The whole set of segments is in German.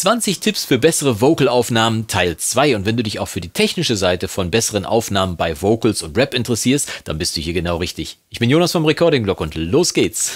20 Tipps für bessere Vocalaufnahmen Teil 2 und wenn du dich auch für die technische Seite von besseren Aufnahmen bei Vocals und Rap interessierst, dann bist du hier genau richtig. Ich bin Jonas vom Recording Blog und los geht's.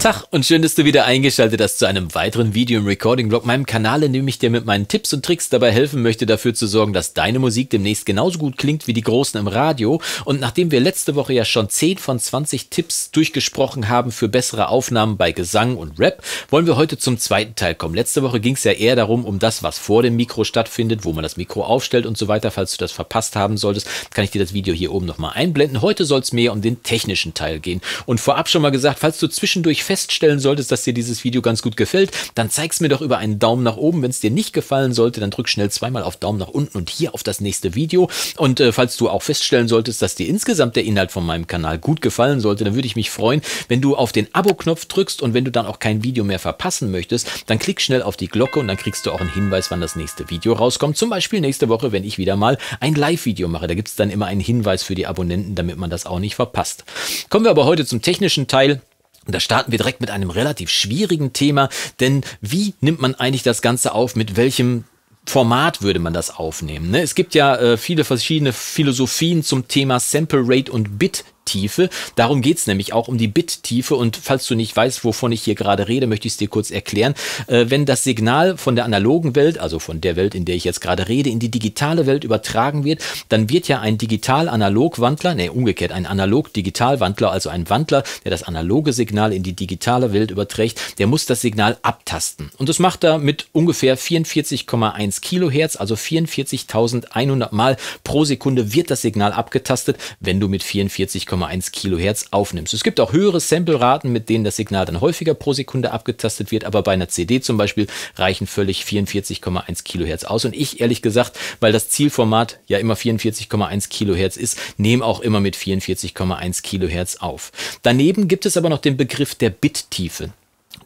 Tag und schön, dass du wieder eingeschaltet hast zu einem weiteren Video im Recording-Blog, meinem Kanal, in dem ich dir mit meinen Tipps und Tricks dabei helfen möchte, dafür zu sorgen, dass deine Musik demnächst genauso gut klingt wie die Großen im Radio. Und nachdem wir letzte Woche ja schon 10 von 20 Tipps durchgesprochen haben für bessere Aufnahmen bei Gesang und Rap, wollen wir heute zum zweiten Teil kommen. Letzte Woche ging es ja eher darum, um das, was vor dem Mikro stattfindet, wo man das Mikro aufstellt und so weiter. Falls du das verpasst haben solltest, kann ich dir das Video hier oben nochmal einblenden. Heute soll es mehr um den technischen Teil gehen. Und vorab schon mal gesagt, falls du zwischendurch feststellen solltest, dass dir dieses Video ganz gut gefällt, dann zeig's mir doch über einen Daumen nach oben. Wenn es dir nicht gefallen sollte, dann drück schnell zweimal auf Daumen nach unten und hier auf das nächste Video. Und äh, falls du auch feststellen solltest, dass dir insgesamt der Inhalt von meinem Kanal gut gefallen sollte, dann würde ich mich freuen, wenn du auf den Abo-Knopf drückst und wenn du dann auch kein Video mehr verpassen möchtest, dann klick schnell auf die Glocke und dann kriegst du auch einen Hinweis, wann das nächste Video rauskommt. Zum Beispiel nächste Woche, wenn ich wieder mal ein Live-Video mache. Da gibt es dann immer einen Hinweis für die Abonnenten, damit man das auch nicht verpasst. Kommen wir aber heute zum technischen Teil. Und da starten wir direkt mit einem relativ schwierigen Thema, denn wie nimmt man eigentlich das Ganze auf? Mit welchem Format würde man das aufnehmen? Ne? Es gibt ja äh, viele verschiedene Philosophien zum Thema Sample Rate und Bit Bittiefe. Darum geht es nämlich auch um die Bittiefe. Und falls du nicht weißt, wovon ich hier gerade rede, möchte ich es dir kurz erklären. Äh, wenn das Signal von der analogen Welt, also von der Welt, in der ich jetzt gerade rede, in die digitale Welt übertragen wird, dann wird ja ein Digital-Analog-Wandler, nee, umgekehrt, ein Analog-Digital-Wandler, also ein Wandler, der das analoge Signal in die digitale Welt überträgt, der muss das Signal abtasten. Und das macht er mit ungefähr 44,1 Kilohertz, also 44.100 Mal pro Sekunde wird das Signal abgetastet, wenn du mit 44,1 0,1 Kilohertz aufnimmst. Es gibt auch höhere Sampleraten, mit denen das Signal dann häufiger pro Sekunde abgetastet wird, aber bei einer CD zum Beispiel reichen völlig 44,1 Kilohertz aus. Und ich ehrlich gesagt, weil das Zielformat ja immer 44,1 Kilohertz ist, nehme auch immer mit 44,1 Kilohertz auf. Daneben gibt es aber noch den Begriff der Bittiefe.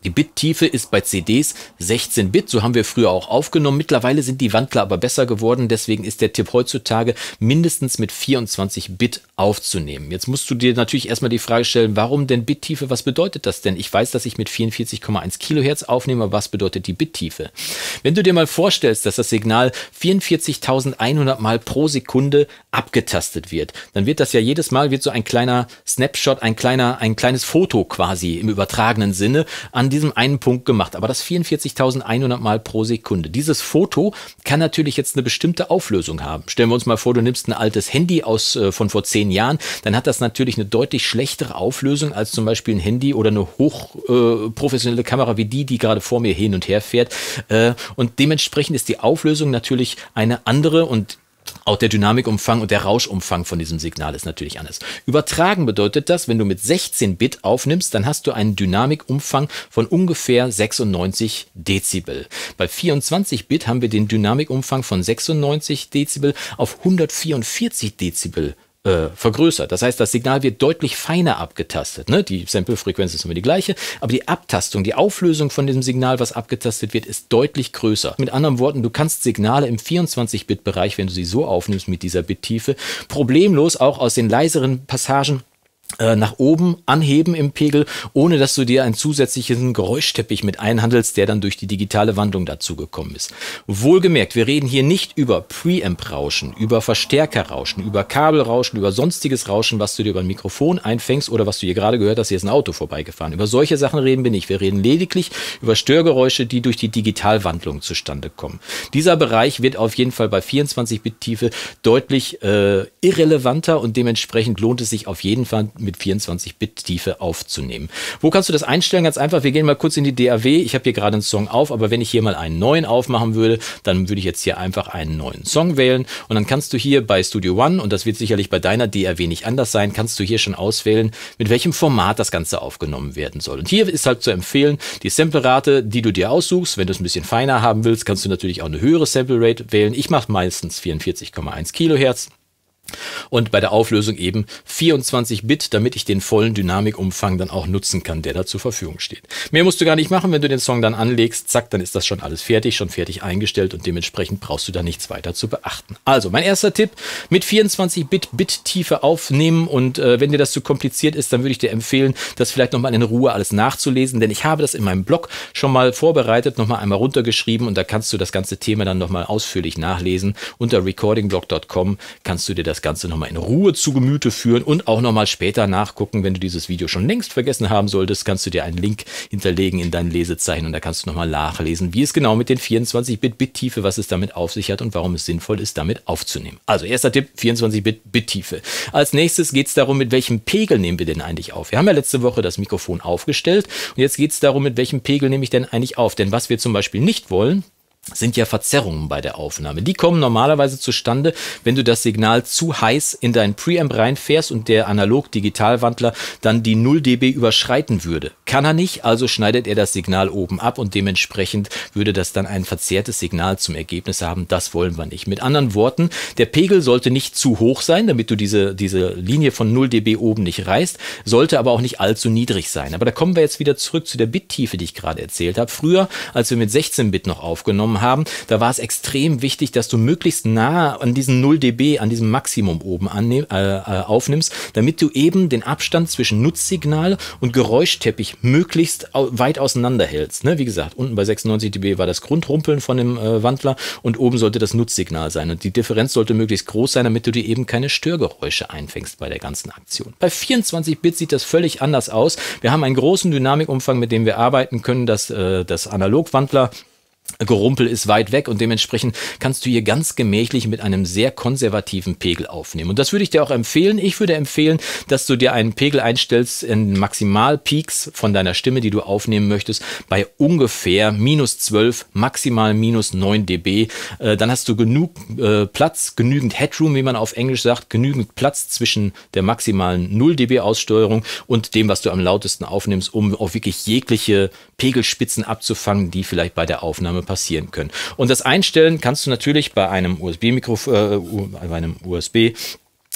Die Bittiefe ist bei CDs 16 Bit, so haben wir früher auch aufgenommen. Mittlerweile sind die Wandler aber besser geworden, deswegen ist der Tipp heutzutage mindestens mit 24 Bit aufzunehmen. Jetzt musst du dir natürlich erstmal die Frage stellen, warum denn Bittiefe? Was bedeutet das denn? Ich weiß, dass ich mit 44,1 Kilohertz aufnehme, aber was bedeutet die Bittiefe? Wenn du dir mal vorstellst, dass das Signal 44.100 Mal pro Sekunde abgetastet wird, dann wird das ja jedes Mal wird so ein kleiner Snapshot, ein kleiner, ein kleines Foto quasi im übertragenen Sinne an die diesem einen Punkt gemacht, aber das 44.100 Mal pro Sekunde. Dieses Foto kann natürlich jetzt eine bestimmte Auflösung haben. Stellen wir uns mal vor, du nimmst ein altes Handy aus äh, von vor zehn Jahren, dann hat das natürlich eine deutlich schlechtere Auflösung als zum Beispiel ein Handy oder eine hochprofessionelle äh, Kamera wie die, die gerade vor mir hin und her fährt. Äh, und dementsprechend ist die Auflösung natürlich eine andere und auch der Dynamikumfang und der Rauschumfang von diesem Signal ist natürlich anders. Übertragen bedeutet das, wenn du mit 16 Bit aufnimmst, dann hast du einen Dynamikumfang von ungefähr 96 Dezibel. Bei 24 Bit haben wir den Dynamikumfang von 96 Dezibel auf 144 Dezibel äh, vergrößert. Das heißt, das Signal wird deutlich feiner abgetastet. Ne? Die Samplefrequenz ist immer die gleiche, aber die Abtastung, die Auflösung von diesem Signal, was abgetastet wird, ist deutlich größer. Mit anderen Worten, du kannst Signale im 24-Bit-Bereich, wenn du sie so aufnimmst mit dieser Bittiefe, problemlos auch aus den leiseren Passagen äh, nach oben anheben im Pegel, ohne dass du dir einen zusätzlichen Geräuschteppich mit einhandelst, der dann durch die digitale Wandlung dazugekommen ist. Wohlgemerkt, wir reden hier nicht über Preamp-Rauschen, über Verstärkerrauschen, über Kabelrauschen, über sonstiges Rauschen, was du dir über ein Mikrofon einfängst oder was du hier gerade gehört hast, hier ist ein Auto vorbeigefahren. Über solche Sachen reden wir nicht. Wir reden lediglich über Störgeräusche, die durch die Digitalwandlung zustande kommen. Dieser Bereich wird auf jeden Fall bei 24-Bit-Tiefe deutlich äh, irrelevanter und dementsprechend lohnt es sich auf jeden Fall mit 24-Bit-Tiefe aufzunehmen. Wo kannst du das einstellen? Ganz einfach, wir gehen mal kurz in die DAW. Ich habe hier gerade einen Song auf, aber wenn ich hier mal einen neuen aufmachen würde, dann würde ich jetzt hier einfach einen neuen Song wählen und dann kannst du hier bei Studio One, und das wird sicherlich bei deiner DAW nicht anders sein, kannst du hier schon auswählen, mit welchem Format das Ganze aufgenommen werden soll. Und hier ist halt zu empfehlen, die Samplerate, die du dir aussuchst, wenn du es ein bisschen feiner haben willst, kannst du natürlich auch eine höhere Sample Rate wählen. Ich mache meistens 44,1 Kilohertz. Und bei der Auflösung eben 24 Bit, damit ich den vollen Dynamikumfang dann auch nutzen kann, der da zur Verfügung steht. Mehr musst du gar nicht machen, wenn du den Song dann anlegst, zack, dann ist das schon alles fertig, schon fertig eingestellt und dementsprechend brauchst du da nichts weiter zu beachten. Also, mein erster Tipp, mit 24 Bit Bit-Tiefe aufnehmen und äh, wenn dir das zu kompliziert ist, dann würde ich dir empfehlen, das vielleicht nochmal in Ruhe alles nachzulesen, denn ich habe das in meinem Blog schon mal vorbereitet, nochmal einmal runtergeschrieben und da kannst du das ganze Thema dann nochmal ausführlich nachlesen. Unter recordingblog.com kannst du dir das das Ganze nochmal in Ruhe zu Gemüte führen und auch nochmal später nachgucken. Wenn du dieses Video schon längst vergessen haben solltest, kannst du dir einen Link hinterlegen in deinen Lesezeichen und da kannst du nochmal nachlesen, wie es genau mit den 24-Bit bit tiefe was es damit auf sich hat und warum es sinnvoll ist, damit aufzunehmen. Also erster Tipp, 24-Bit bit tiefe Als nächstes geht es darum, mit welchem Pegel nehmen wir denn eigentlich auf? Wir haben ja letzte Woche das Mikrofon aufgestellt und jetzt geht es darum, mit welchem Pegel nehme ich denn eigentlich auf? Denn was wir zum Beispiel nicht wollen, sind ja Verzerrungen bei der Aufnahme. Die kommen normalerweise zustande, wenn du das Signal zu heiß in deinen Preamp reinfährst und der Analog-Digitalwandler dann die 0 dB überschreiten würde. Kann er nicht, also schneidet er das Signal oben ab und dementsprechend würde das dann ein verzerrtes Signal zum Ergebnis haben. Das wollen wir nicht. Mit anderen Worten, der Pegel sollte nicht zu hoch sein, damit du diese, diese Linie von 0 dB oben nicht reißt, sollte aber auch nicht allzu niedrig sein. Aber da kommen wir jetzt wieder zurück zu der Bittiefe, die ich gerade erzählt habe. Früher, als wir mit 16 Bit noch aufgenommen genommen haben, da war es extrem wichtig, dass du möglichst nah an diesen 0 dB, an diesem Maximum oben annehm, äh, äh, aufnimmst, damit du eben den Abstand zwischen Nutzsignal und Geräuschteppich möglichst weit auseinander hältst. Ne? Wie gesagt, unten bei 96 dB war das Grundrumpeln von dem äh, Wandler und oben sollte das Nutzsignal sein. Und die Differenz sollte möglichst groß sein, damit du dir eben keine Störgeräusche einfängst bei der ganzen Aktion. Bei 24-Bit sieht das völlig anders aus. Wir haben einen großen Dynamikumfang, mit dem wir arbeiten können, dass äh, das Analogwandler Gerumpel ist weit weg und dementsprechend kannst du hier ganz gemächlich mit einem sehr konservativen Pegel aufnehmen. Und das würde ich dir auch empfehlen. Ich würde empfehlen, dass du dir einen Pegel einstellst in Maximalpeaks von deiner Stimme, die du aufnehmen möchtest, bei ungefähr minus 12, maximal minus 9 dB. Äh, dann hast du genug äh, Platz, genügend Headroom, wie man auf Englisch sagt, genügend Platz zwischen der maximalen 0 dB Aussteuerung und dem, was du am lautesten aufnimmst, um auch wirklich jegliche Pegelspitzen abzufangen, die vielleicht bei der Aufnahme Aufnahme passieren können. Und das Einstellen kannst du natürlich bei einem USB-Mikrofon, äh, bei einem USB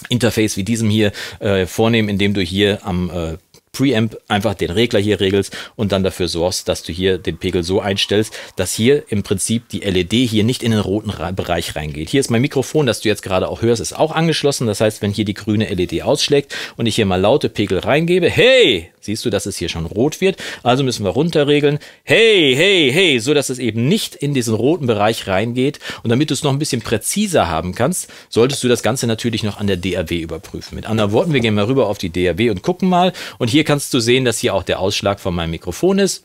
Interface wie diesem hier äh, vornehmen, indem du hier am äh, Preamp einfach den Regler hier regelst und dann dafür sorgst, dass du hier den Pegel so einstellst, dass hier im Prinzip die LED hier nicht in den roten Bereich reingeht. Hier ist mein Mikrofon, das du jetzt gerade auch hörst, ist auch angeschlossen. Das heißt, wenn hier die grüne LED ausschlägt und ich hier mal laute Pegel reingebe, hey, Siehst du, dass es hier schon rot wird? Also müssen wir runterregeln. Hey, hey, hey, so dass es eben nicht in diesen roten Bereich reingeht. Und damit du es noch ein bisschen präziser haben kannst, solltest du das Ganze natürlich noch an der DAW überprüfen. Mit anderen Worten, wir gehen mal rüber auf die DAW und gucken mal. Und hier kannst du sehen, dass hier auch der Ausschlag von meinem Mikrofon ist.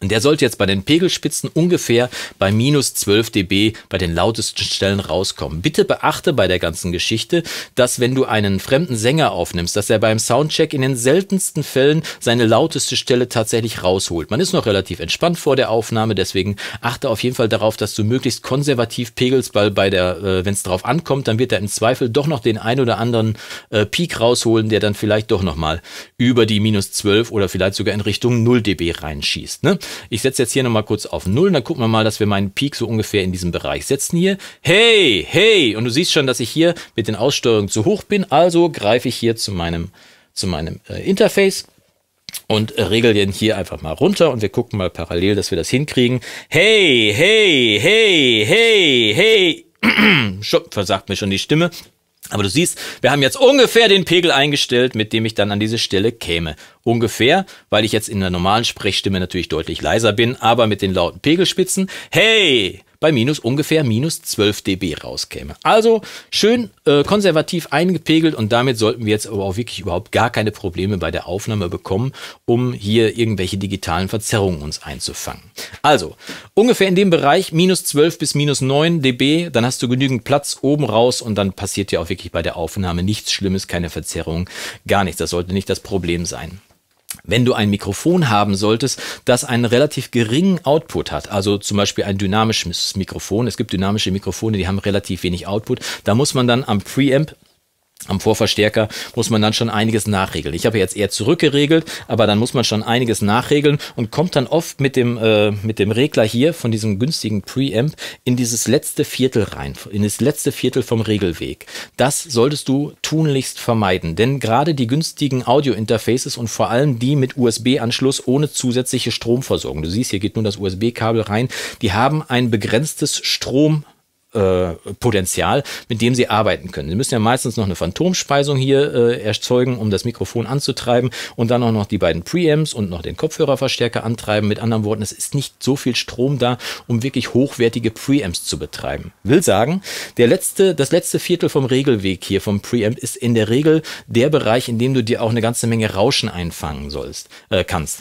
Und der sollte jetzt bei den Pegelspitzen ungefähr bei minus 12 dB bei den lautesten Stellen rauskommen. Bitte beachte bei der ganzen Geschichte, dass wenn du einen fremden Sänger aufnimmst, dass er beim Soundcheck in den seltensten Fällen seine lauteste Stelle tatsächlich rausholt. Man ist noch relativ entspannt vor der Aufnahme, deswegen achte auf jeden Fall darauf, dass du möglichst konservativ pegelst, weil bei der, äh, wenn es drauf ankommt, dann wird er im Zweifel doch noch den ein oder anderen äh, Peak rausholen, der dann vielleicht doch nochmal über die minus 12 oder vielleicht sogar in Richtung 0 dB reinschießt. Ne? Ich setze jetzt hier nochmal kurz auf Null, dann gucken wir mal, dass wir meinen Peak so ungefähr in diesem Bereich setzen hier. Hey, hey! Und du siehst schon, dass ich hier mit den Aussteuerungen zu hoch bin, also greife ich hier zu meinem, zu meinem äh, Interface und regel den hier einfach mal runter und wir gucken mal parallel, dass wir das hinkriegen. Hey, hey, hey, hey, hey! Stopp, versagt mir schon die Stimme. Aber du siehst, wir haben jetzt ungefähr den Pegel eingestellt, mit dem ich dann an diese Stelle käme. Ungefähr, weil ich jetzt in der normalen Sprechstimme natürlich deutlich leiser bin, aber mit den lauten Pegelspitzen. Hey, bei minus ungefähr minus 12 dB rauskäme. Also schön äh, konservativ eingepegelt und damit sollten wir jetzt aber auch wirklich überhaupt gar keine Probleme bei der Aufnahme bekommen, um hier irgendwelche digitalen Verzerrungen uns einzufangen. Also ungefähr in dem Bereich minus 12 bis minus 9 dB, dann hast du genügend Platz oben raus und dann passiert ja auch wirklich bei der Aufnahme nichts Schlimmes, keine Verzerrung, gar nichts. Das sollte nicht das Problem sein. Wenn du ein Mikrofon haben solltest, das einen relativ geringen Output hat, also zum Beispiel ein dynamisches Mikrofon, es gibt dynamische Mikrofone, die haben relativ wenig Output, da muss man dann am Preamp am Vorverstärker muss man dann schon einiges nachregeln. Ich habe jetzt eher zurückgeregelt, aber dann muss man schon einiges nachregeln und kommt dann oft mit dem, äh, mit dem Regler hier von diesem günstigen Preamp in dieses letzte Viertel rein, in das letzte Viertel vom Regelweg. Das solltest du tunlichst vermeiden, denn gerade die günstigen Audio-Interfaces und vor allem die mit USB-Anschluss ohne zusätzliche Stromversorgung, du siehst, hier geht nur das USB-Kabel rein, die haben ein begrenztes Strom äh, Potenzial, mit dem sie arbeiten können. Sie müssen ja meistens noch eine Phantomspeisung hier äh, erzeugen, um das Mikrofon anzutreiben und dann auch noch die beiden Preamps und noch den Kopfhörerverstärker antreiben. Mit anderen Worten, es ist nicht so viel Strom da, um wirklich hochwertige Preamps zu betreiben. Will sagen, der letzte, das letzte Viertel vom Regelweg hier vom Preamp ist in der Regel der Bereich, in dem du dir auch eine ganze Menge Rauschen einfangen sollst, äh, kannst.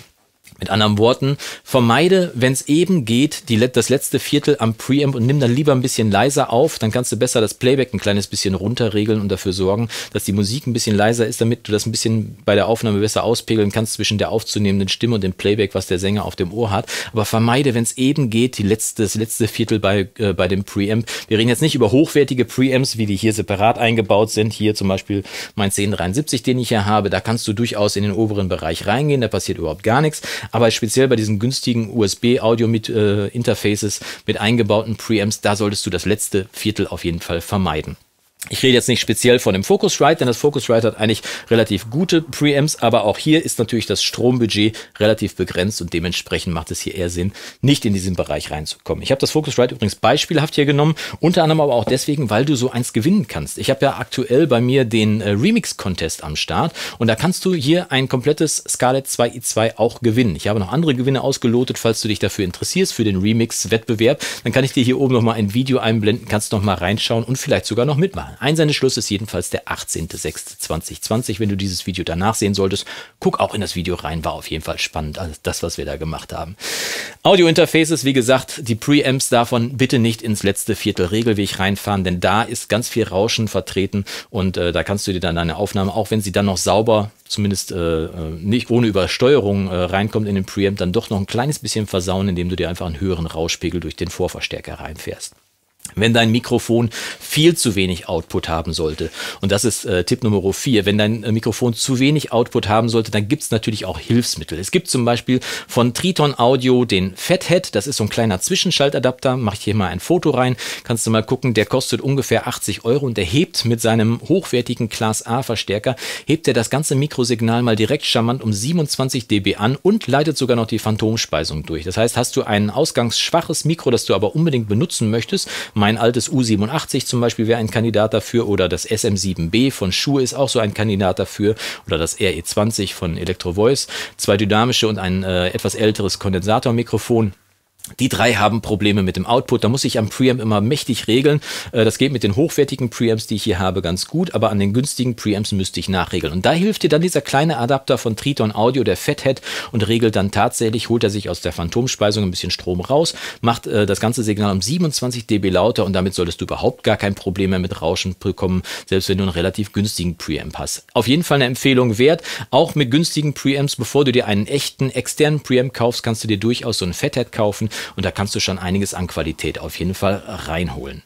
Mit anderen Worten, vermeide, wenn es eben geht, die, das letzte Viertel am Preamp und nimm dann lieber ein bisschen leiser auf. Dann kannst du besser das Playback ein kleines bisschen runterregeln und dafür sorgen, dass die Musik ein bisschen leiser ist, damit du das ein bisschen bei der Aufnahme besser auspegeln kannst zwischen der aufzunehmenden Stimme und dem Playback, was der Sänger auf dem Ohr hat. Aber vermeide, wenn es eben geht, die letzte, das letzte Viertel bei, äh, bei dem Preamp. Wir reden jetzt nicht über hochwertige Preamps, wie die hier separat eingebaut sind. Hier zum Beispiel mein 1073, den ich hier habe. Da kannst du durchaus in den oberen Bereich reingehen. Da passiert überhaupt gar nichts. Aber speziell bei diesen günstigen USB-Audio mit äh, Interfaces, mit eingebauten Preamps, da solltest du das letzte Viertel auf jeden Fall vermeiden. Ich rede jetzt nicht speziell von dem Focusrite, denn das Focusrite hat eigentlich relativ gute Preamps, aber auch hier ist natürlich das Strombudget relativ begrenzt und dementsprechend macht es hier eher Sinn, nicht in diesen Bereich reinzukommen. Ich habe das Focusrite übrigens beispielhaft hier genommen, unter anderem aber auch deswegen, weil du so eins gewinnen kannst. Ich habe ja aktuell bei mir den äh, Remix-Contest am Start und da kannst du hier ein komplettes Scarlett 2i2 auch gewinnen. Ich habe noch andere Gewinne ausgelotet, falls du dich dafür interessierst, für den Remix-Wettbewerb. Dann kann ich dir hier oben nochmal ein Video einblenden, kannst nochmal reinschauen und vielleicht sogar noch mitmachen. Einsendeschluss ist jedenfalls der 18.06.2020. Wenn du dieses Video danach sehen solltest, guck auch in das Video rein. War auf jeden Fall spannend, alles das, was wir da gemacht haben. Audio-Interfaces, wie gesagt, die Preamps davon bitte nicht ins letzte Viertel Regelweg reinfahren, denn da ist ganz viel Rauschen vertreten und äh, da kannst du dir dann deine Aufnahme, auch wenn sie dann noch sauber, zumindest äh, äh nicht ohne Übersteuerung äh, reinkommt in den Preamp, dann doch noch ein kleines bisschen versauen, indem du dir einfach einen höheren Rauschpegel durch den Vorverstärker reinfährst wenn dein Mikrofon viel zu wenig Output haben sollte. Und das ist äh, Tipp Nummer 4. Wenn dein äh, Mikrofon zu wenig Output haben sollte, dann gibt es natürlich auch Hilfsmittel. Es gibt zum Beispiel von Triton Audio den Fathead. Das ist so ein kleiner Zwischenschaltadapter. Mach ich hier mal ein Foto rein. Kannst du mal gucken. Der kostet ungefähr 80 Euro und der hebt mit seinem hochwertigen Class A Verstärker, hebt er das ganze Mikrosignal mal direkt charmant um 27 dB an und leitet sogar noch die Phantomspeisung durch. Das heißt, hast du ein ausgangsschwaches Mikro, das du aber unbedingt benutzen möchtest, mein altes U87 zum Beispiel wäre ein Kandidat dafür oder das SM7B von Schuhe ist auch so ein Kandidat dafür oder das RE20 von Electro Voice. Zwei dynamische und ein äh, etwas älteres Kondensatormikrofon. Die drei haben Probleme mit dem Output. Da muss ich am Preamp immer mächtig regeln. Äh, das geht mit den hochwertigen Preamps, die ich hier habe, ganz gut, aber an den günstigen Preamps müsste ich nachregeln. Und da hilft dir dann dieser kleine Adapter von Triton Audio, der Fathead, und regelt dann tatsächlich, holt er sich aus der Phantomspeisung ein bisschen Strom raus, macht äh, das ganze Signal um 27 dB lauter und damit solltest du überhaupt gar kein Problem mehr mit Rauschen bekommen, selbst wenn du einen relativ günstigen Preamp hast. Auf jeden Fall eine Empfehlung wert. Auch mit günstigen Preamps, bevor du dir einen echten externen Preamp kaufst, kannst du dir durchaus so einen Fathead kaufen und da kannst du schon einiges an Qualität auf jeden Fall reinholen.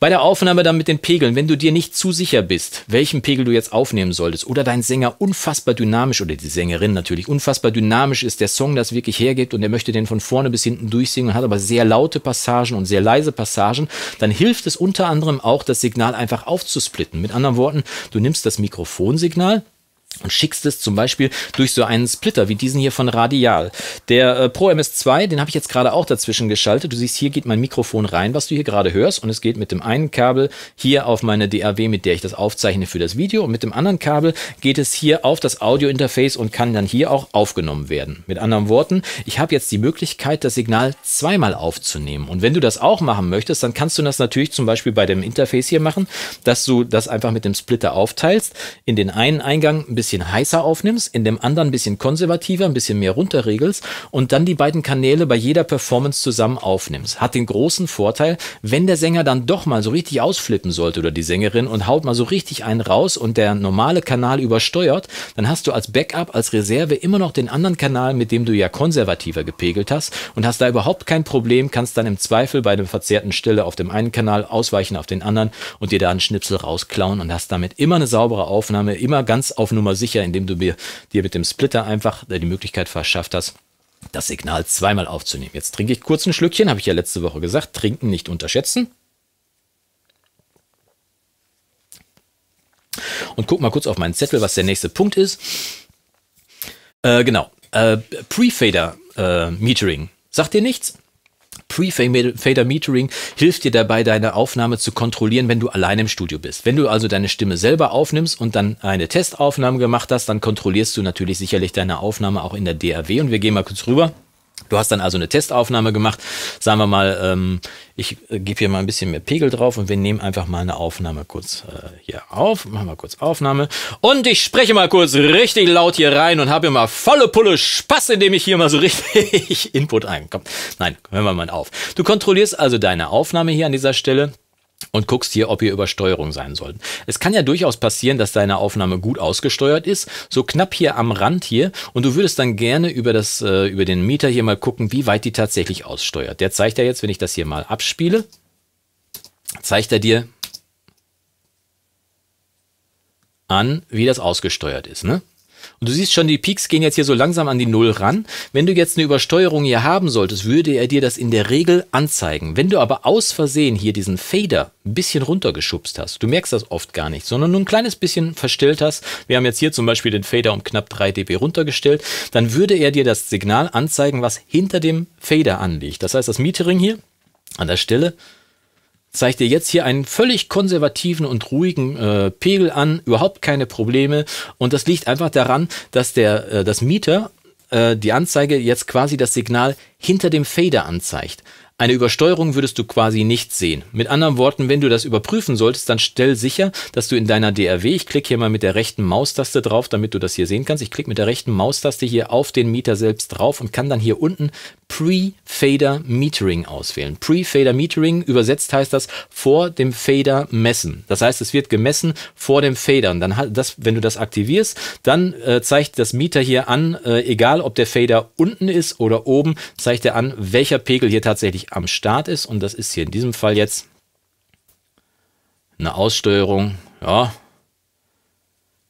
Bei der Aufnahme dann mit den Pegeln, wenn du dir nicht zu sicher bist, welchen Pegel du jetzt aufnehmen solltest oder dein Sänger unfassbar dynamisch oder die Sängerin natürlich unfassbar dynamisch ist, der Song das wirklich hergibt und er möchte den von vorne bis hinten durchsingen und hat aber sehr laute Passagen und sehr leise Passagen, dann hilft es unter anderem auch, das Signal einfach aufzusplitten. Mit anderen Worten, du nimmst das Mikrofonsignal, und schickst es zum Beispiel durch so einen Splitter wie diesen hier von Radial. Der äh, Pro MS2, den habe ich jetzt gerade auch dazwischen geschaltet. Du siehst, hier geht mein Mikrofon rein, was du hier gerade hörst. Und es geht mit dem einen Kabel hier auf meine DAW, mit der ich das aufzeichne für das Video. Und mit dem anderen Kabel geht es hier auf das Audio-Interface und kann dann hier auch aufgenommen werden. Mit anderen Worten, ich habe jetzt die Möglichkeit, das Signal zweimal aufzunehmen. Und wenn du das auch machen möchtest, dann kannst du das natürlich zum Beispiel bei dem Interface hier machen, dass du das einfach mit dem Splitter aufteilst, in den einen Eingang bisschen heißer aufnimmst, in dem anderen ein bisschen konservativer, ein bisschen mehr runterregelst und dann die beiden Kanäle bei jeder Performance zusammen aufnimmst. Hat den großen Vorteil, wenn der Sänger dann doch mal so richtig ausflippen sollte oder die Sängerin und haut mal so richtig einen raus und der normale Kanal übersteuert, dann hast du als Backup, als Reserve immer noch den anderen Kanal, mit dem du ja konservativer gepegelt hast und hast da überhaupt kein Problem, kannst dann im Zweifel bei einer verzerrten Stelle auf dem einen Kanal ausweichen auf den anderen und dir da einen Schnipsel rausklauen und hast damit immer eine saubere Aufnahme, immer ganz auf Nummer nochmal sicher, indem du mir dir mit dem Splitter einfach die Möglichkeit verschafft hast, das Signal zweimal aufzunehmen. Jetzt trinke ich kurz ein Schlückchen, habe ich ja letzte Woche gesagt, trinken nicht unterschätzen. Und guck mal kurz auf meinen Zettel, was der nächste Punkt ist. Äh, genau, äh, Pre-Fader äh, Metering. Sagt dir nichts? Pre-Fader Metering hilft dir dabei, deine Aufnahme zu kontrollieren, wenn du allein im Studio bist. Wenn du also deine Stimme selber aufnimmst und dann eine Testaufnahme gemacht hast, dann kontrollierst du natürlich sicherlich deine Aufnahme auch in der DAW und wir gehen mal kurz rüber. Du hast dann also eine Testaufnahme gemacht. Sagen wir mal, ähm, ich äh, gebe hier mal ein bisschen mehr Pegel drauf und wir nehmen einfach mal eine Aufnahme kurz äh, hier auf. Machen wir kurz Aufnahme. Und ich spreche mal kurz richtig laut hier rein und habe hier mal volle Pulle Spaß, indem ich hier mal so richtig Input einkomme. Nein, hören wir mal auf. Du kontrollierst also deine Aufnahme hier an dieser Stelle und guckst hier, ob hier Übersteuerung sein sollten. Es kann ja durchaus passieren, dass deine Aufnahme gut ausgesteuert ist, so knapp hier am Rand hier und du würdest dann gerne über, das, äh, über den Meter hier mal gucken, wie weit die tatsächlich aussteuert. Der zeigt ja jetzt, wenn ich das hier mal abspiele, zeigt er dir an, wie das ausgesteuert ist. Ne? Und du siehst schon, die Peaks gehen jetzt hier so langsam an die Null ran. Wenn du jetzt eine Übersteuerung hier haben solltest, würde er dir das in der Regel anzeigen. Wenn du aber aus Versehen hier diesen Fader ein bisschen runtergeschubst hast, du merkst das oft gar nicht, sondern nur ein kleines bisschen verstellt hast, wir haben jetzt hier zum Beispiel den Fader um knapp 3 dB runtergestellt, dann würde er dir das Signal anzeigen, was hinter dem Fader anliegt. Das heißt, das Metering hier an der Stelle zeigt dir jetzt hier einen völlig konservativen und ruhigen äh, Pegel an, überhaupt keine Probleme. Und das liegt einfach daran, dass der äh, das Mieter äh, die Anzeige jetzt quasi das Signal hinter dem Fader anzeigt. Eine Übersteuerung würdest du quasi nicht sehen. Mit anderen Worten, wenn du das überprüfen solltest, dann stell sicher, dass du in deiner DRW, ich klicke hier mal mit der rechten Maustaste drauf, damit du das hier sehen kannst. Ich klicke mit der rechten Maustaste hier auf den Mieter selbst drauf und kann dann hier unten Pre-Fader Metering auswählen. Pre-Fader Metering übersetzt heißt das vor dem Fader messen. Das heißt, es wird gemessen vor dem Fader. Und Dann hat das, wenn du das aktivierst, dann äh, zeigt das Meter hier an, äh, egal ob der Fader unten ist oder oben, zeigt er an, welcher Pegel hier tatsächlich am Start ist. Und das ist hier in diesem Fall jetzt eine Aussteuerung, ja,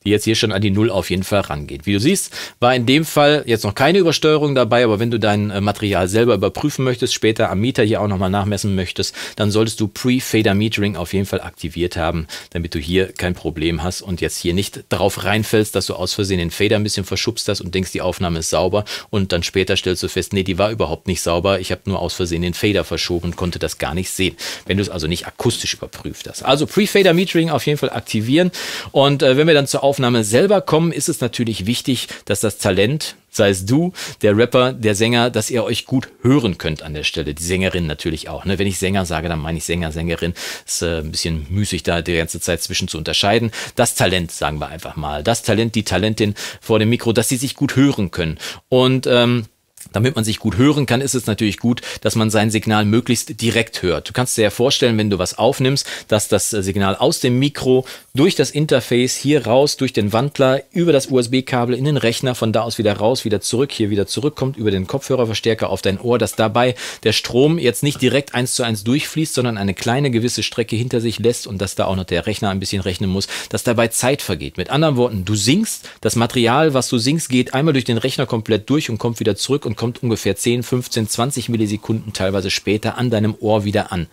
die jetzt hier schon an die Null auf jeden Fall rangeht. Wie du siehst, war in dem Fall jetzt noch keine Übersteuerung dabei, aber wenn du dein äh, Material selber überprüfen möchtest, später am Meter hier auch nochmal nachmessen möchtest, dann solltest du Pre-Fader Metering auf jeden Fall aktiviert haben, damit du hier kein Problem hast und jetzt hier nicht darauf reinfällst, dass du aus Versehen den Fader ein bisschen verschubst hast und denkst, die Aufnahme ist sauber und dann später stellst du fest, nee, die war überhaupt nicht sauber, ich habe nur aus Versehen den Fader verschoben und konnte das gar nicht sehen, wenn du es also nicht akustisch überprüft hast. Also Pre-Fader Metering auf jeden Fall aktivieren und äh, wenn wir dann zur Aufnahme selber kommen, ist es natürlich wichtig, dass das Talent, sei es du, der Rapper, der Sänger, dass ihr euch gut hören könnt an der Stelle. Die Sängerin natürlich auch. Ne? Wenn ich Sänger sage, dann meine ich Sänger, Sängerin. Ist äh, ein bisschen müßig, da die ganze Zeit zwischen zu unterscheiden. Das Talent, sagen wir einfach mal. Das Talent, die Talentin vor dem Mikro, dass sie sich gut hören können. Und ähm, damit man sich gut hören kann, ist es natürlich gut, dass man sein Signal möglichst direkt hört. Du kannst dir ja vorstellen, wenn du was aufnimmst, dass das äh, Signal aus dem Mikro durch das Interface hier raus, durch den Wandler, über das USB-Kabel in den Rechner, von da aus wieder raus, wieder zurück, hier wieder zurückkommt, über den Kopfhörerverstärker auf dein Ohr, dass dabei der Strom jetzt nicht direkt eins zu eins durchfließt, sondern eine kleine gewisse Strecke hinter sich lässt und dass da auch noch der Rechner ein bisschen rechnen muss, dass dabei Zeit vergeht. Mit anderen Worten, du singst, das Material, was du singst, geht einmal durch den Rechner komplett durch und kommt wieder zurück und kommt ungefähr 10, 15, 20 Millisekunden teilweise später an deinem Ohr wieder an.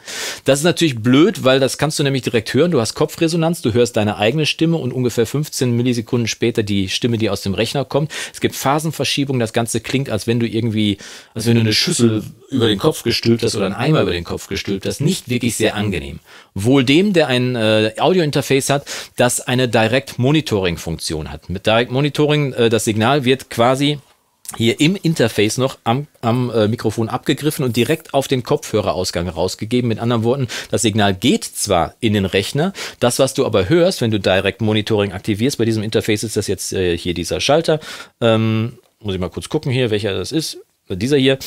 Das ist natürlich blöd, weil das kannst du nämlich direkt hören. Du hast Kopfresonanz, du hörst deine eigene Stimme und ungefähr 15 Millisekunden später die Stimme, die aus dem Rechner kommt. Es gibt Phasenverschiebungen, das Ganze klingt, als wenn du irgendwie, als wenn du eine Schüssel über den Kopf gestülpt hast oder einen Eimer über den Kopf gestülpt hast. Nicht wirklich sehr angenehm. Wohl dem, der ein äh, Audiointerface hat, das eine Direct Monitoring Funktion hat. Mit Direct Monitoring, äh, das Signal wird quasi hier im Interface noch am, am äh, Mikrofon abgegriffen und direkt auf den Kopfhörerausgang rausgegeben. Mit anderen Worten, das Signal geht zwar in den Rechner, das, was du aber hörst, wenn du Direct Monitoring aktivierst, bei diesem Interface ist das jetzt äh, hier dieser Schalter. Ähm, muss ich mal kurz gucken hier, welcher das ist. Dieser hier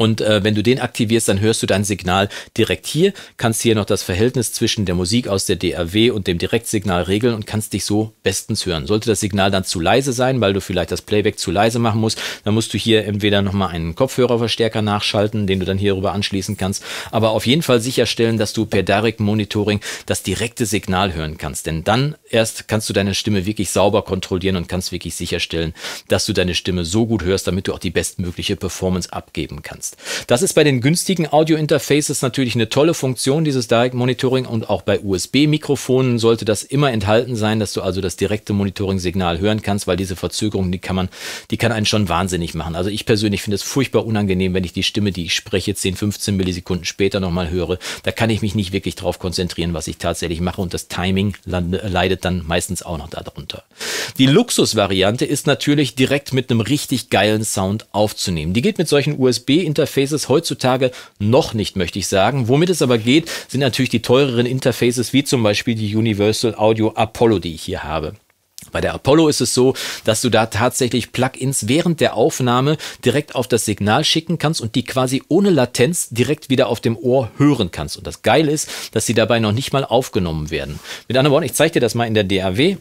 und äh, wenn du den aktivierst, dann hörst du dein Signal direkt hier, kannst hier noch das Verhältnis zwischen der Musik aus der DAW und dem Direktsignal regeln und kannst dich so bestens hören. Sollte das Signal dann zu leise sein, weil du vielleicht das Playback zu leise machen musst, dann musst du hier entweder nochmal einen Kopfhörerverstärker nachschalten, den du dann hierüber anschließen kannst. Aber auf jeden Fall sicherstellen, dass du per Direct Monitoring das direkte Signal hören kannst. Denn dann erst kannst du deine Stimme wirklich sauber kontrollieren und kannst wirklich sicherstellen, dass du deine Stimme so gut hörst, damit du auch die bestmögliche Performance abgeben kannst kannst. Das ist bei den günstigen Audio-Interfaces natürlich eine tolle Funktion, dieses Direct Monitoring und auch bei USB-Mikrofonen sollte das immer enthalten sein, dass du also das direkte Monitoring-Signal hören kannst, weil diese Verzögerung, die kann man, die kann einen schon wahnsinnig machen. Also ich persönlich finde es furchtbar unangenehm, wenn ich die Stimme, die ich spreche, 10, 15 Millisekunden später nochmal höre. Da kann ich mich nicht wirklich drauf konzentrieren, was ich tatsächlich mache und das Timing leidet dann meistens auch noch darunter. Die Luxus-Variante ist natürlich direkt mit einem richtig geilen Sound aufzunehmen. Die geht mit solchen USB-Interfaces Interfaces heutzutage noch nicht, möchte ich sagen. Womit es aber geht, sind natürlich die teureren Interfaces, wie zum Beispiel die Universal Audio Apollo, die ich hier habe. Bei der Apollo ist es so, dass du da tatsächlich Plugins während der Aufnahme direkt auf das Signal schicken kannst und die quasi ohne Latenz direkt wieder auf dem Ohr hören kannst. Und das Geile ist, dass sie dabei noch nicht mal aufgenommen werden. Mit anderen Worten, ich zeige dir das mal in der DAW.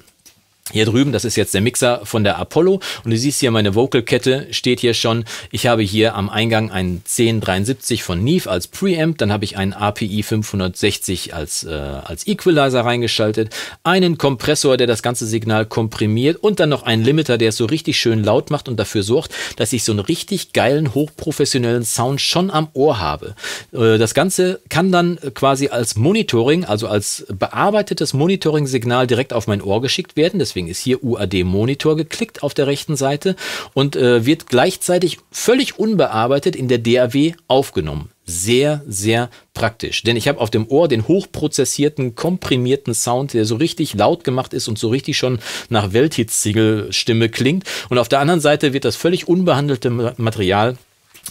Hier drüben, das ist jetzt der Mixer von der Apollo und du siehst hier meine Vocalkette steht hier schon. Ich habe hier am Eingang einen 1073 von Neve als Preamp, dann habe ich einen API 560 als, äh, als Equalizer reingeschaltet, einen Kompressor, der das ganze Signal komprimiert und dann noch einen Limiter, der es so richtig schön laut macht und dafür sorgt, dass ich so einen richtig geilen, hochprofessionellen Sound schon am Ohr habe. Äh, das Ganze kann dann quasi als Monitoring, also als bearbeitetes Monitoring-Signal direkt auf mein Ohr geschickt werden. Deswegen deswegen ist hier UAD Monitor geklickt auf der rechten Seite und äh, wird gleichzeitig völlig unbearbeitet in der DAW aufgenommen. Sehr, sehr praktisch. Denn ich habe auf dem Ohr den hochprozessierten, komprimierten Sound, der so richtig laut gemacht ist und so richtig schon nach welthitz single stimme klingt. Und auf der anderen Seite wird das völlig unbehandelte Material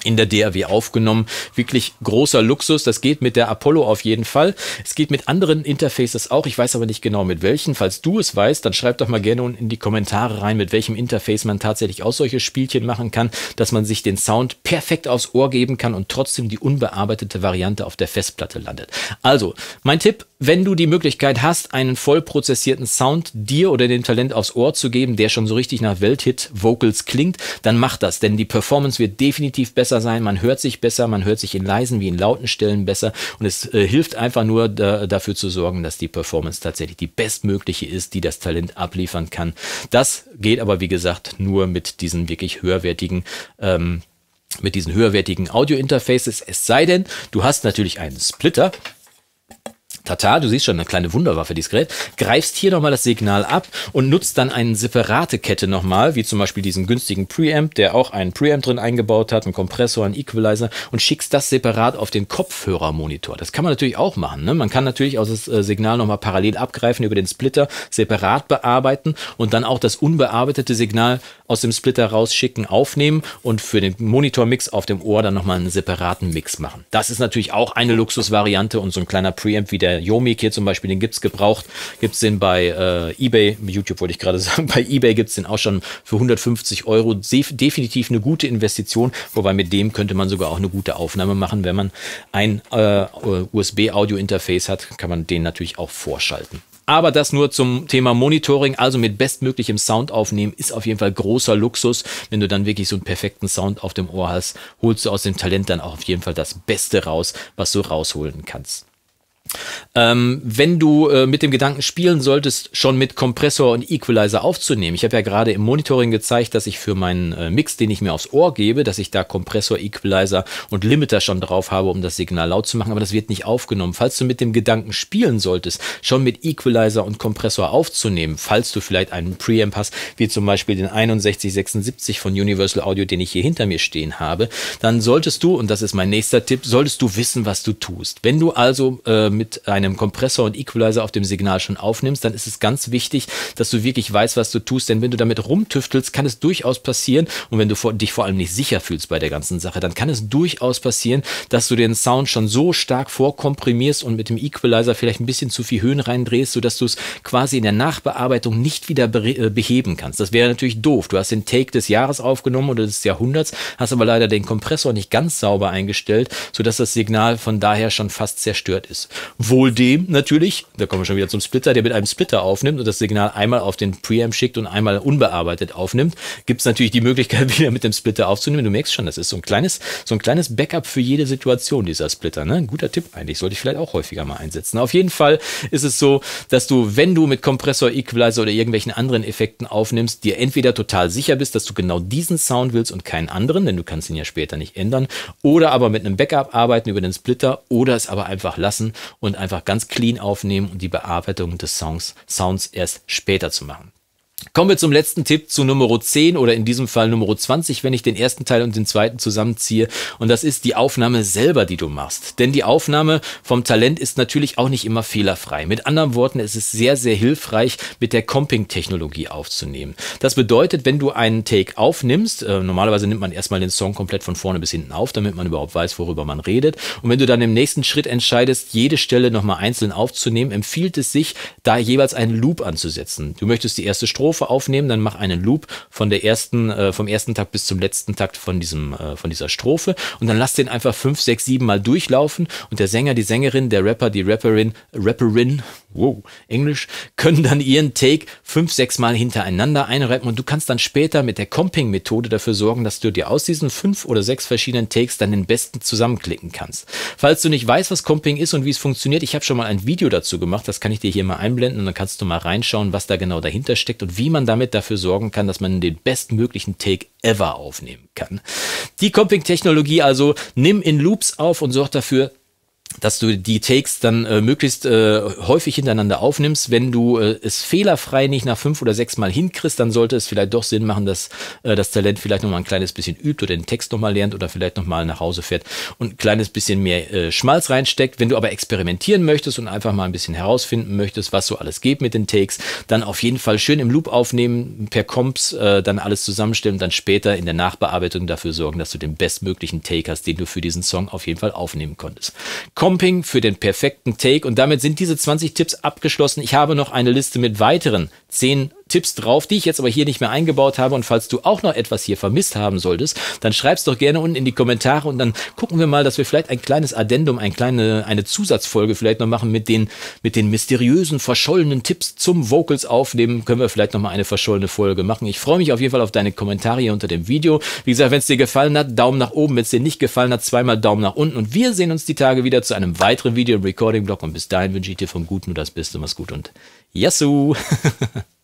in der DAW aufgenommen. Wirklich großer Luxus. Das geht mit der Apollo auf jeden Fall. Es geht mit anderen Interfaces auch. Ich weiß aber nicht genau mit welchen. Falls du es weißt, dann schreib doch mal gerne unten in die Kommentare rein, mit welchem Interface man tatsächlich auch solche Spielchen machen kann, dass man sich den Sound perfekt aufs Ohr geben kann und trotzdem die unbearbeitete Variante auf der Festplatte landet. Also, mein Tipp, wenn du die Möglichkeit hast, einen vollprozessierten Sound dir oder dem Talent aufs Ohr zu geben, der schon so richtig nach Welthit-Vocals klingt, dann mach das, denn die Performance wird definitiv besser sein, man hört sich besser, man hört sich in leisen wie in lauten Stellen besser und es äh, hilft einfach nur da, dafür zu sorgen, dass die Performance tatsächlich die bestmögliche ist, die das Talent abliefern kann. Das geht aber, wie gesagt, nur mit diesen wirklich höherwertigen ähm, mit diesen höherwertigen Audio-Interfaces, es sei denn, du hast natürlich einen Splitter, Tata, du siehst schon, eine kleine Wunderwaffe, Gerät. greifst hier nochmal das Signal ab und nutzt dann eine separate Kette nochmal, wie zum Beispiel diesen günstigen Preamp, der auch einen Preamp drin eingebaut hat, einen Kompressor, einen Equalizer und schickst das separat auf den Kopfhörermonitor. Das kann man natürlich auch machen. Ne? Man kann natürlich auch das äh, Signal nochmal parallel abgreifen über den Splitter, separat bearbeiten und dann auch das unbearbeitete Signal aus dem Splitter rausschicken, aufnehmen und für den Monitormix auf dem Ohr dann nochmal einen separaten Mix machen. Das ist natürlich auch eine Luxusvariante und so ein kleiner Preamp wie der der Yomik hier zum Beispiel, den gibt's gebraucht, gibt's den bei äh, eBay, YouTube wollte ich gerade sagen, bei eBay gibt's den auch schon für 150 Euro. definitiv eine gute Investition, wobei mit dem könnte man sogar auch eine gute Aufnahme machen. Wenn man ein äh, USB-Audio-Interface hat, kann man den natürlich auch vorschalten. Aber das nur zum Thema Monitoring, also mit bestmöglichem Sound aufnehmen, ist auf jeden Fall großer Luxus. Wenn du dann wirklich so einen perfekten Sound auf dem Ohr hast, holst du aus dem Talent dann auch auf jeden Fall das Beste raus, was du rausholen kannst. Ähm, wenn du äh, mit dem Gedanken spielen solltest, schon mit Kompressor und Equalizer aufzunehmen. Ich habe ja gerade im Monitoring gezeigt, dass ich für meinen äh, Mix, den ich mir aufs Ohr gebe, dass ich da Kompressor, Equalizer und Limiter schon drauf habe, um das Signal laut zu machen, aber das wird nicht aufgenommen. Falls du mit dem Gedanken spielen solltest, schon mit Equalizer und Kompressor aufzunehmen, falls du vielleicht einen Preamp hast, wie zum Beispiel den 6176 von Universal Audio, den ich hier hinter mir stehen habe, dann solltest du, und das ist mein nächster Tipp, solltest du wissen, was du tust. Wenn du also äh, mit mit einem Kompressor und Equalizer auf dem Signal schon aufnimmst, dann ist es ganz wichtig, dass du wirklich weißt, was du tust. Denn wenn du damit rumtüftelst, kann es durchaus passieren. Und wenn du vor, dich vor allem nicht sicher fühlst bei der ganzen Sache, dann kann es durchaus passieren, dass du den Sound schon so stark vorkomprimierst und mit dem Equalizer vielleicht ein bisschen zu viel Höhen reindrehst, sodass du es quasi in der Nachbearbeitung nicht wieder äh, beheben kannst. Das wäre natürlich doof. Du hast den Take des Jahres aufgenommen oder des Jahrhunderts, hast aber leider den Kompressor nicht ganz sauber eingestellt, sodass das Signal von daher schon fast zerstört ist. Wohl dem natürlich, da kommen wir schon wieder zum Splitter, der mit einem Splitter aufnimmt und das Signal einmal auf den Preamp schickt und einmal unbearbeitet aufnimmt, gibt es natürlich die Möglichkeit, wieder mit dem Splitter aufzunehmen. Du merkst schon, das ist so ein kleines, so ein kleines Backup für jede Situation, dieser Splitter. Ne? Ein guter Tipp eigentlich, sollte ich vielleicht auch häufiger mal einsetzen. Auf jeden Fall ist es so, dass du, wenn du mit Kompressor, Equalizer oder irgendwelchen anderen Effekten aufnimmst, dir entweder total sicher bist, dass du genau diesen Sound willst und keinen anderen, denn du kannst ihn ja später nicht ändern, oder aber mit einem Backup arbeiten über den Splitter oder es aber einfach lassen und einfach ganz clean aufnehmen und die Bearbeitung des Songs, Sounds erst später zu machen. Kommen wir zum letzten Tipp zu Nummer 10 oder in diesem Fall Nummer 20, wenn ich den ersten Teil und den zweiten zusammenziehe. Und das ist die Aufnahme selber, die du machst. Denn die Aufnahme vom Talent ist natürlich auch nicht immer fehlerfrei. Mit anderen Worten, es ist sehr, sehr hilfreich, mit der Comping-Technologie aufzunehmen. Das bedeutet, wenn du einen Take aufnimmst, äh, normalerweise nimmt man erstmal den Song komplett von vorne bis hinten auf, damit man überhaupt weiß, worüber man redet. Und wenn du dann im nächsten Schritt entscheidest, jede Stelle nochmal einzeln aufzunehmen, empfiehlt es sich, da jeweils einen Loop anzusetzen. Du möchtest die erste Strophe Strophe aufnehmen, dann mach einen Loop von der ersten, äh, vom ersten Takt bis zum letzten Takt von diesem, äh, von dieser Strophe und dann lass den einfach fünf, sechs, sieben Mal durchlaufen und der Sänger, die Sängerin, der Rapper, die Rapperin, Rapperin, wow, Englisch, können dann ihren Take fünf, sechs Mal hintereinander einrappen und du kannst dann später mit der Comping-Methode dafür sorgen, dass du dir aus diesen fünf oder sechs verschiedenen Takes dann den besten zusammenklicken kannst. Falls du nicht weißt, was Comping ist und wie es funktioniert, ich habe schon mal ein Video dazu gemacht, das kann ich dir hier mal einblenden und dann kannst du mal reinschauen, was da genau dahinter steckt und wie man damit dafür sorgen kann, dass man den bestmöglichen Take ever aufnehmen kann. Die Comping-Technologie also nimm in Loops auf und sorg dafür, dass du die Takes dann äh, möglichst äh, häufig hintereinander aufnimmst. Wenn du äh, es fehlerfrei nicht nach fünf oder sechs Mal hinkriegst, dann sollte es vielleicht doch Sinn machen, dass äh, das Talent vielleicht nochmal ein kleines bisschen übt oder den Text nochmal lernt oder vielleicht nochmal nach Hause fährt und ein kleines bisschen mehr äh, Schmalz reinsteckt. Wenn du aber experimentieren möchtest und einfach mal ein bisschen herausfinden möchtest, was so alles geht mit den Takes, dann auf jeden Fall schön im Loop aufnehmen, per Comps äh, dann alles zusammenstellen und dann später in der Nachbearbeitung dafür sorgen, dass du den bestmöglichen Take hast, den du für diesen Song auf jeden Fall aufnehmen konntest. Comping für den perfekten Take. Und damit sind diese 20 Tipps abgeschlossen. Ich habe noch eine Liste mit weiteren 10 Tipps drauf, die ich jetzt aber hier nicht mehr eingebaut habe. Und falls du auch noch etwas hier vermisst haben solltest, dann schreib's doch gerne unten in die Kommentare und dann gucken wir mal, dass wir vielleicht ein kleines Addendum, ein kleine, eine Zusatzfolge vielleicht noch machen mit den, mit den mysteriösen, verschollenen Tipps zum Vocals aufnehmen. Können wir vielleicht noch mal eine verschollene Folge machen. Ich freue mich auf jeden Fall auf deine Kommentare hier unter dem Video. Wie gesagt, wenn es dir gefallen hat, Daumen nach oben. Wenn es dir nicht gefallen hat, zweimal Daumen nach unten. Und wir sehen uns die Tage wieder zu einem weiteren Video im Recording-Blog. Und bis dahin wünsche ich dir vom Guten nur das Beste. Mach's gut und Yassou!